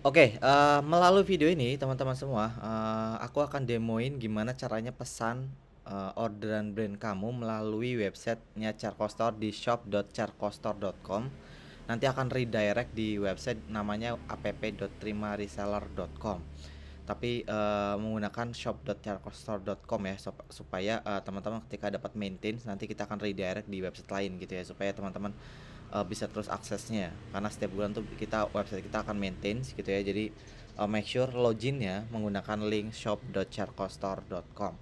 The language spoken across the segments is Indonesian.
Oke, uh, melalui video ini teman-teman semua, uh, aku akan demoin gimana caranya pesan uh, eh, orderan brand kamu melalui websitenya Charcostore di shop.charcostor.com Nanti akan redirect di website namanya app.trimareseller.com. Tapi uh, menggunakan shop.charcostor.com ya supaya teman-teman uh, ketika dapat maintain nanti kita akan redirect di website lain gitu ya supaya teman-teman uh, bisa terus aksesnya karena setiap bulan tuh kita website kita akan maintain gitu ya jadi uh, make sure login ya menggunakan link shop.charcostore.com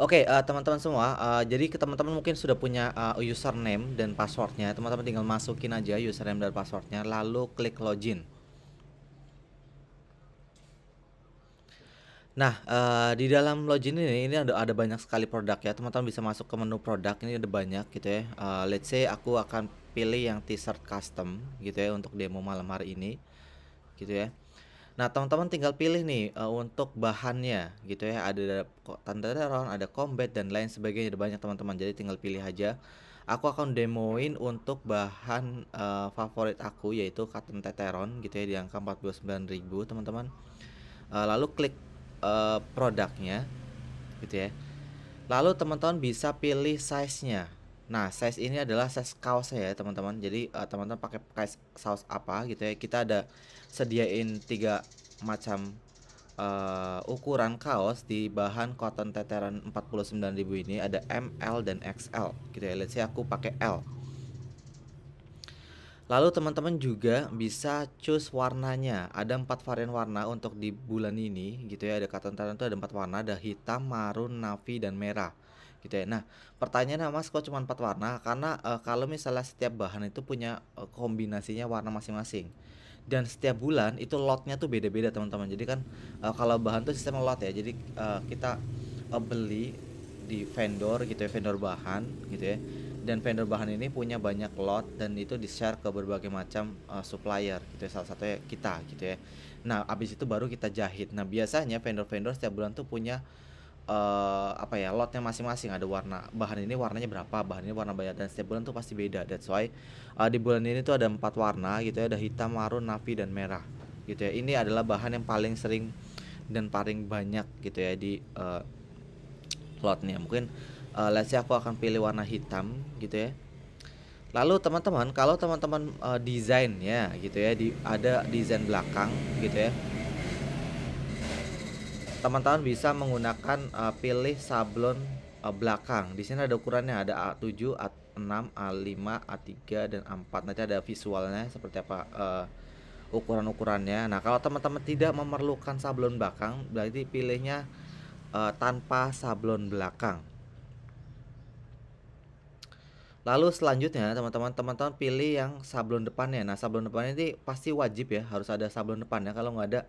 Oke okay, uh, eh, teman-teman semua uh, jadi ke teman-teman mungkin sudah punya uh, username dan passwordnya teman-teman tinggal masukin aja username dan passwordnya lalu klik login Nah, uh, di dalam Login ini, ini ada ada banyak sekali produk ya. Teman-teman bisa masuk ke menu produk, ini ada banyak gitu ya. Uh, let's say aku akan pilih yang t-shirt custom gitu ya untuk demo malam hari ini. Gitu ya. Nah, teman-teman tinggal pilih nih uh, untuk bahannya gitu ya. Ada tanda Thunderaround, ada combat dan lain sebagainya. Ada banyak teman-teman. Jadi tinggal pilih aja. Aku akan demoin untuk bahan uh, favorit aku yaitu Cotton Teteron gitu ya di angka 49.000, teman-teman. Uh, lalu klik uh, produknya gitu ya lalu teman-teman bisa pilih size-nya nah size ini adalah size kaos ya teman-teman jadi uh, teman-teman pakai size kaos apa gitu ya kita ada sediain tiga macam uh, ukuran kaos di bahan cotton teteran 49.000 ini ada ML dan XL gitu ya let's say aku pakai L Lalu teman-teman juga bisa choose warnanya. Ada empat varian warna untuk di bulan ini gitu ya. Ada katon itu ada empat warna, ada hitam, marun, navy dan merah gitu ya. Nah, pertanyaannya Mas kok cuma empat warna? Karena e, kalau misalnya setiap bahan itu punya e, kombinasinya warna masing-masing. Dan setiap bulan itu lotnya tuh beda-beda teman-teman. Jadi kan e, kalau bahan tuh sistem lot ya. Jadi kita beli di vendor gitu ya, vendor bahan gitu ya dan vendor bahan ini punya banyak lot dan itu di share ke berbagai macam uh, supplier gitu ya salah satunya kita gitu ya nah abis itu baru kita jahit nah biasanya vendor-vendor setiap bulan tuh punya uh, apa ya lotnya masing-masing ada warna bahan ini warnanya berapa bahan ini warna banyak dan setiap bulan tuh pasti beda that's why uh, di bulan ini tuh ada empat warna gitu ya ada hitam marun navy dan merah gitu ya ini adalah bahan yang paling sering dan paling banyak gitu ya di uh, lotnya mungkin uh, let's say aku akan pilih warna hitam gitu ya lalu teman-teman kalau teman-teman uh, ya, gitu ya di ada desain belakang gitu ya teman-teman bisa menggunakan uh, pilih sablon uh, belakang di sini ada ukurannya ada A7 A6 A5 A3 dan A4 nanti ada visualnya seperti apa uh, ukuran-ukurannya nah kalau teman-teman tidak memerlukan sablon belakang berarti pilihnya uh, tanpa sablon belakang Lalu selanjutnya teman-teman teman-teman pilih yang sablon depannya. Nah sablon depannya ini pasti wajib ya harus ada sablon depannya. Kalau nggak ada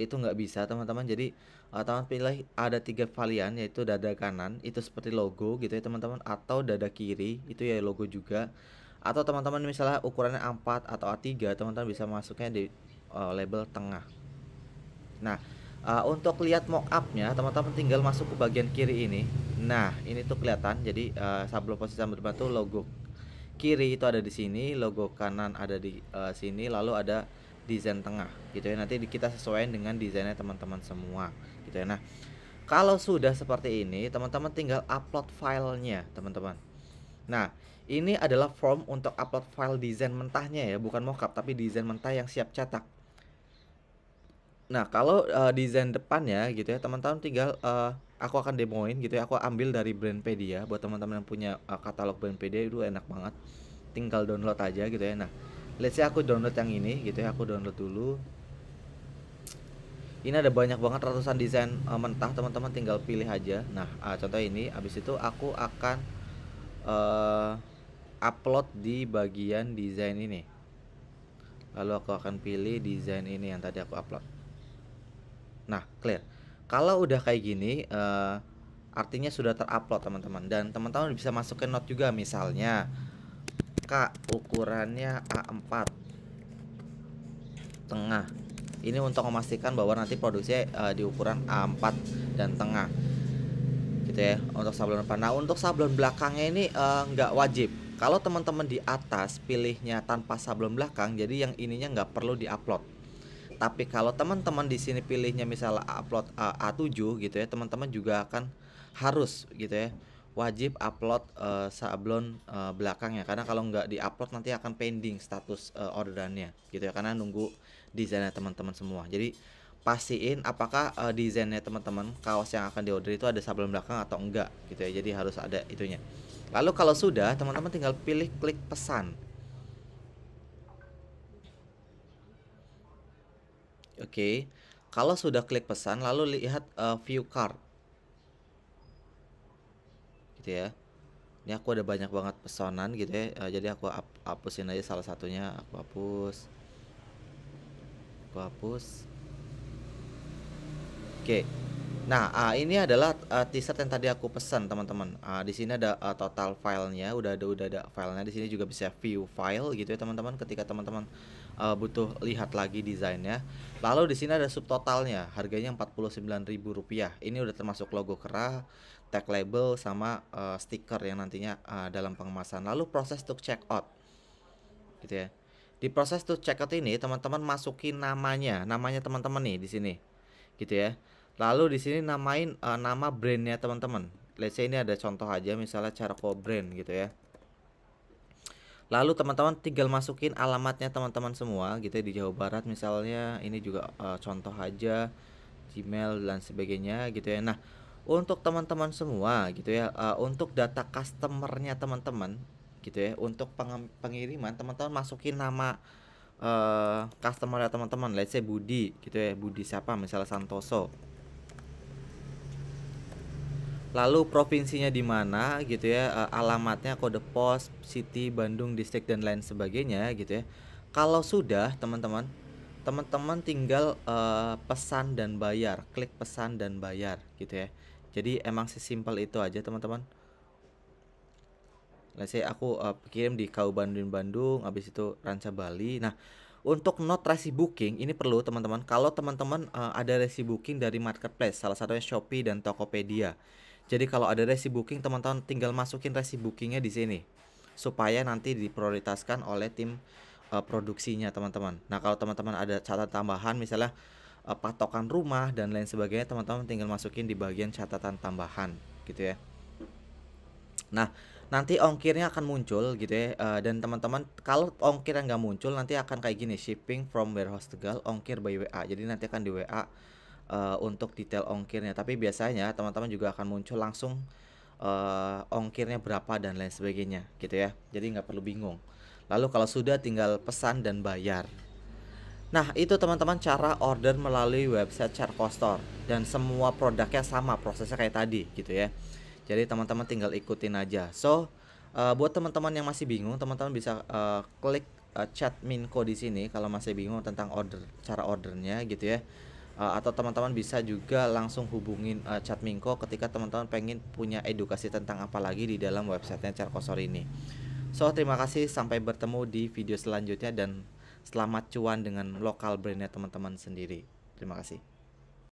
itu nggak bisa teman-teman. Jadi eh, teman teman pilih ada tiga varian yaitu dada kanan itu seperti logo gitu ya teman-teman atau dada kiri itu ya logo juga. Atau teman-teman misalnya ukurannya A4 atau A3 teman-teman bisa masuknya di uh, label tengah. Nah Uh, untuk lihat mockupnya, teman-teman tinggal masuk ke bagian kiri ini. Nah, ini tuh kelihatan. Jadi uh, sablon posisi sama batu logo kiri itu ada di sini, logo kanan ada di uh, sini, lalu ada desain tengah gitu ya. Nanti kita sesuaikan dengan desainnya teman-teman semua gitu ya. Nah, kalau sudah seperti ini, teman-teman tinggal upload filenya, teman-teman. Nah, ini adalah form untuk upload file desain mentahnya ya, bukan mockup tapi desain mentah yang siap cetak Nah, kalau, uh, desain depannya gitu ya, teman-teman tinggal, uh, aku akan demoin gitu ya, aku ambil dari Brandpedia buat teman-teman yang punya, uh, katalog Brandpedia itu enak banget. Tinggal download aja gitu ya. Nah, let's say aku download yang ini gitu ya, aku download dulu. Ini ada banyak banget ratusan desain, uh, mentah, teman-teman tinggal pilih aja. Nah, uh, contoh ini, habis itu aku akan, uh, upload di bagian desain ini. Lalu aku akan pilih desain ini yang tadi aku upload. Nah, clear. Kalau udah kayak gini, uh, artinya sudah terupload teman-teman dan teman-teman bisa masuk ke note juga misalnya K ukurannya A4 tengah. Ini untuk memastikan bahwa nanti produksinya uh, eh, di ukuran A4 dan tengah. Gitu ya, untuk sablon depan. Nah, untuk sablon belakangnya ini uh, nggak wajib. Kalau teman-teman di atas pilihnya tanpa sablon belakang, jadi yang ininya nggak perlu diupload tapi kalau teman-teman di sini pilihnya misalnya upload eh, A7 gitu ya, teman-teman juga akan harus gitu ya wajib upload uh, sablon uh, eh, belakangnya karena kalau nggak diupload nanti akan pending status uh, orderannya gitu ya karena nunggu desainnya teman-teman semua jadi pastiin apakah uh, desainnya teman-teman kaos yang akan diorder itu ada sablon belakang atau enggak gitu ya jadi harus ada itunya lalu kalau sudah teman-teman tinggal pilih klik pesan Oke. Kalau sudah klik pesan lalu lihat uh, view card. Gitu ya. Ini aku ada banyak banget pesanan gitu ya. Uh, jadi aku hapusin aja salah satunya, aku hapus. Aku hapus. Oke. Okay. Nah, uh, ini adalah uh, ah, t-shirt yang tadi aku pesan, teman-teman. Uh, di sini ada uh, total filenya, udah ada udah ada filenya. Di sini juga bisa view file gitu ya, teman-teman. Ketika teman-teman uh, butuh lihat lagi desainnya. Lalu di sini ada subtotalnya, harganya Rp49.000. Ini udah termasuk logo kerah, tag label sama uh, stiker yang nantinya uh, dalam pengemasan. Lalu proses untuk check out. Gitu ya. Di proses to check out ini, teman-teman masukin namanya, namanya teman-teman nih di sini. Gitu ya Lalu di sini namain uh, nama brandnya teman-teman. Let's say ini ada contoh aja misalnya Charco brand gitu ya. Lalu teman-teman tinggal masukin alamatnya teman-teman semua gitu ya, di Jawa Barat misalnya ini juga uh, contoh aja Gmail dan sebagainya gitu ya. Nah, untuk teman-teman semua gitu ya, uh, untuk data customernya teman-teman gitu ya, untuk peng pengiriman teman-teman masukin nama uh, customer teman-teman, let's say Budi gitu ya, Budi siapa misalnya Santoso lalu provinsinya di mana gitu ya e, alamatnya kode pos city Bandung distrik dan lain sebagainya gitu ya kalau sudah teman-teman teman-teman tinggal uh, pesan dan bayar klik pesan dan bayar gitu ya jadi emang sesimpel itu aja teman-teman let's say aku uh, kirim di Kau Bandung Bandung habis itu Ranca Bali nah untuk not resi booking ini perlu teman-teman kalau teman-teman uh, ada resi booking dari marketplace salah satunya Shopee dan Tokopedia jadi kalau ada resi booking, teman-teman tinggal masukin resi bookingnya di sini supaya nanti diprioritaskan oleh tim uh, produksinya teman-teman. Nah kalau teman-teman ada catatan tambahan misalnya uh, patokan rumah dan lain sebagainya, teman-teman tinggal masukin di bagian catatan tambahan gitu ya. Nah nanti ongkirnya akan muncul gitu ya uh, dan teman-teman kalau ongkirnya nggak muncul nanti akan kayak gini shipping from warehouse Tegal ongkir by WA. Jadi nanti akan di WA uh, untuk detail ongkirnya. Tapi biasanya teman-teman juga akan muncul langsung uh, ongkirnya berapa dan lain sebagainya gitu ya. Jadi nggak perlu bingung. Lalu kalau sudah tinggal pesan dan bayar. Nah itu teman-teman cara order melalui website Charkostor dan semua produknya sama prosesnya kayak tadi gitu ya. Jadi teman-teman tinggal ikutin aja. So uh, buat teman-teman yang masih bingung, teman-teman bisa uh, klik chat Minko di sini kalau masih bingung tentang order cara ordernya gitu ya uh, atau teman-teman bisa juga langsung hubungin uh, eh, Chat Mingko ketika teman-teman pengen punya edukasi tentang apa lagi di dalam websitenya Carkosor ini. So, terima kasih sampai bertemu di video selanjutnya dan selamat cuan dengan lokal brandnya teman-teman sendiri. Terima kasih.